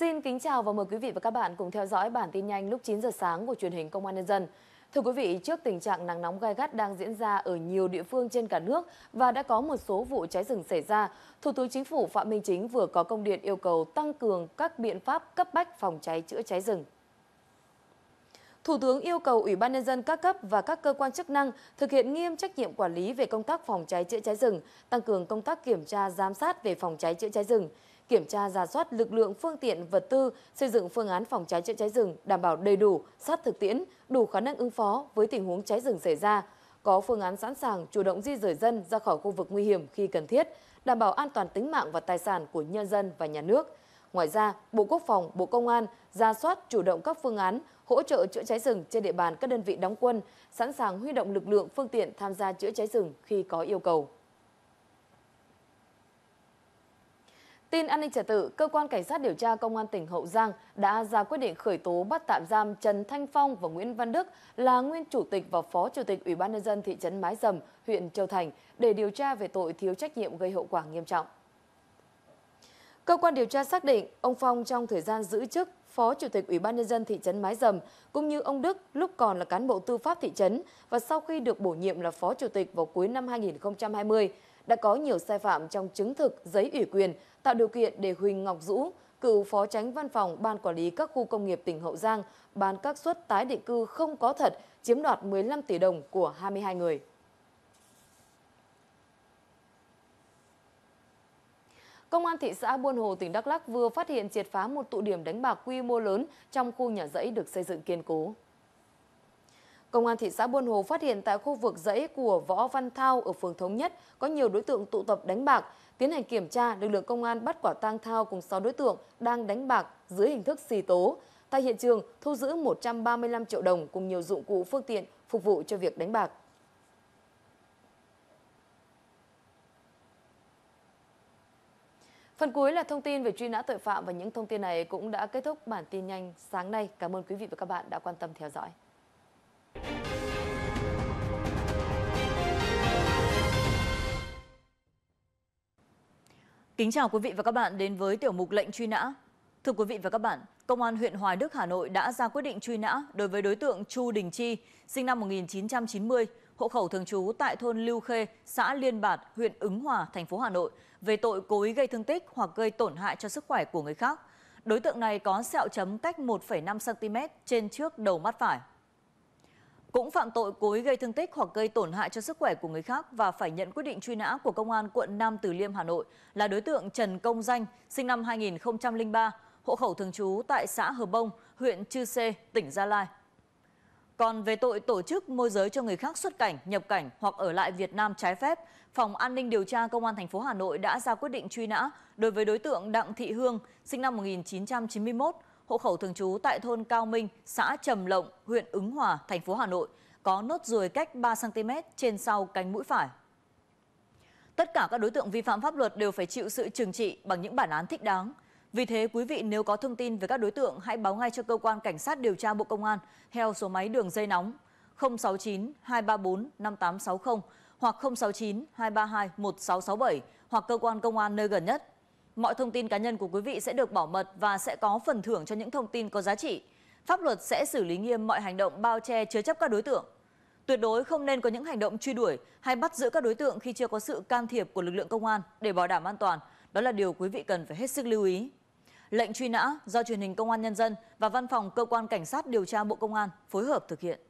Xin kính chào và mời quý vị và các bạn cùng theo dõi bản tin nhanh lúc 9 giờ sáng của truyền hình Công an nhân dân. Thưa quý vị, trước tình trạng nắng nóng gai gắt đang diễn ra ở nhiều địa phương trên cả nước và đã có một số vụ cháy rừng xảy ra, Thủ tướng Chính phủ Phạm Minh Chính vừa có công điện yêu cầu tăng cường các biện pháp cấp bách phòng cháy chữa cháy rừng thủ tướng yêu cầu ủy ban nhân dân các cấp và các cơ quan chức năng thực hiện nghiêm trách nhiệm quản lý về công tác phòng cháy chữa cháy rừng tăng cường công tác kiểm tra giám sát về phòng cháy chữa cháy rừng kiểm tra giả soát lực lượng phương tiện vật tư xây dựng phương án phòng cháy chữa cháy rừng đảm bảo đầy đủ sát thực tiễn đủ khả năng ứng phó với tình huống cháy rừng xảy ra có phương án sẵn sàng chủ động di rời dân ra khỏi khu vực nguy hiểm khi cần thiết đảm bảo an toàn tính mạng và tài sản của nhân dân và nhà nước Ngoài ra, Bộ Quốc phòng, Bộ Công an ra soát chủ động các phương án hỗ trợ chữa cháy rừng trên địa bàn các đơn vị đóng quân, sẵn sàng huy động lực lượng phương tiện tham gia chữa cháy rừng khi có yêu cầu. Tin an ninh trả tự, cơ quan cảnh sát điều tra công an tỉnh Hậu Giang đã ra quyết định khởi tố bắt tạm giam Trần Thanh Phong và Nguyễn Văn Đức là nguyên chủ tịch và phó chủ tịch Ủy ban nhân dân thị trấn Mái Dầm, huyện Châu Thành để điều tra về tội thiếu trách nhiệm gây hậu quả nghiêm trọng. Cơ quan điều tra xác định ông Phong trong thời gian giữ chức phó chủ tịch ủy ban nhân dân thị trấn mái dầm cũng như ông đức lúc còn là cán bộ tư pháp thị trấn và sau khi được bổ nhiệm là phó chủ tịch vào cuối năm 2020 đã có nhiều sai phạm trong chứng thực giấy ủy quyền tạo điều kiện để Huỳnh Ngọc Dũ cựu phó tránh văn phòng ban quản lý các khu công nghiệp tỉnh Hậu Giang bán các suất tái định cư không có thật chiếm đoạt 15 tỷ đồng của 22 người. công an thị xã buôn hồ tỉnh đắk lắc vừa phát hiện triệt phá một tụ điểm đánh bạc quy mô lớn trong khu nhà rẫy được xây dựng kiên cố công an thị xã buôn hồ phát hiện tại khu vực rẫy của võ văn thao ở phường thống nhất có nhiều đối tượng tụ tập đánh bạc tiến hành kiểm tra lực lượng công an bắt quả tang thao cùng 6 đối tượng đang đánh bạc dưới hình thức xì tố tại hiện trường thu giữ 135 triệu đồng cùng nhiều dụng cụ phương tiện phục vụ cho việc đánh bạc Phần cuối là thông tin về truy nã tội phạm và những thông tin này cũng đã kết thúc bản tin nhanh sáng nay. Cảm ơn quý vị và các bạn đã quan tâm theo dõi. Kính chào quý vị và các bạn đến với tiểu mục lệnh truy nã. Thưa quý vị và các bạn, Công an huyện Hoài Đức, Hà Nội đã ra quyết định truy nã đối với đối tượng Chu Đình Chi, sinh năm 1990, hộ khẩu thường trú tại thôn Lưu Khê, xã Liên Bạt, huyện Ứng Hòa, thành phố Hà Nội về tội cố ý gây thương tích hoặc gây tổn hại cho sức khỏe của người khác. Đối tượng này có sẹo chấm cách 1,5 cm trên trước đầu mắt phải. Cũng phạm tội cố ý gây thương tích hoặc gây tổn hại cho sức khỏe của người khác và phải nhận quyết định truy nã của công an quận Nam Từ Liêm Hà Nội là đối tượng Trần Công Danh, sinh năm 2003, hộ khẩu thường trú tại xã Hờ Bông, huyện Chư Sê, tỉnh Gia Lai còn về tội tổ chức môi giới cho người khác xuất cảnh nhập cảnh hoặc ở lại việt nam trái phép phòng an ninh điều tra công an thành phố hà nội đã ra quyết định truy nã đối với đối tượng đặng thị hương sinh năm 1991, hộ khẩu thường trú tại thôn cao minh xã trầm lộng huyện ứng hòa thành phố hà nội có nốt ruồi cách 3 cm trên sau cánh mũi phải tất cả các đối tượng vi phạm pháp luật đều phải chịu sự trừng trị bằng những bản án thích đáng vì thế quý vị nếu có thông tin về các đối tượng hãy báo ngay cho cơ quan cảnh sát điều tra Bộ Công an theo số máy đường dây nóng 069 234 5860 hoặc 069 232 1667 hoặc cơ quan công an nơi gần nhất. Mọi thông tin cá nhân của quý vị sẽ được bảo mật và sẽ có phần thưởng cho những thông tin có giá trị. Pháp luật sẽ xử lý nghiêm mọi hành động bao che chứa chấp các đối tượng. Tuyệt đối không nên có những hành động truy đuổi hay bắt giữ các đối tượng khi chưa có sự can thiệp của lực lượng công an để bảo đảm an toàn. Đó là điều quý vị cần phải hết sức lưu ý lệnh truy nã do truyền hình công an nhân dân và văn phòng cơ quan cảnh sát điều tra bộ công an phối hợp thực hiện